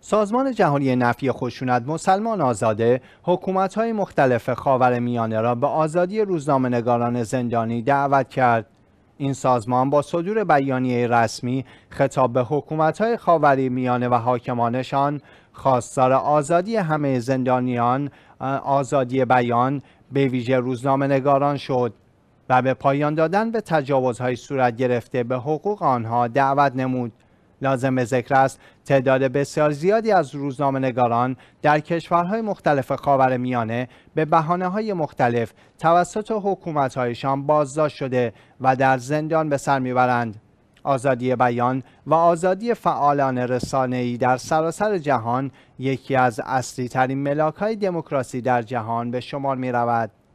سازمان جهانی نفی خشونت مسلمان آزاده های مختلف میانه را به آزادی نگاران زندانی دعوت کرد. این سازمان با صدور بیانیه رسمی خطاب به حکومت‌های خاورمیانه و حاکمانشان خواستار آزادی همه زندانیان، آزادی بیان به ویژه نگاران شد. و به پایان دادن به تجاوزهای صورت گرفته به حقوق آنها دعوت نمود لازم ذکر است تعداد بسیار زیادی از نگاران در کشورهای مختلف میانه به بحانه های مختلف توسط حکومتهایشان بازداشت شده و در زندان به سر میبرند. آزادی بیان و آزادی فعالان رسانه‌ای در سراسر جهان یکی از اصلی ترین ملاک های دموکراسی در جهان به شمار می رود.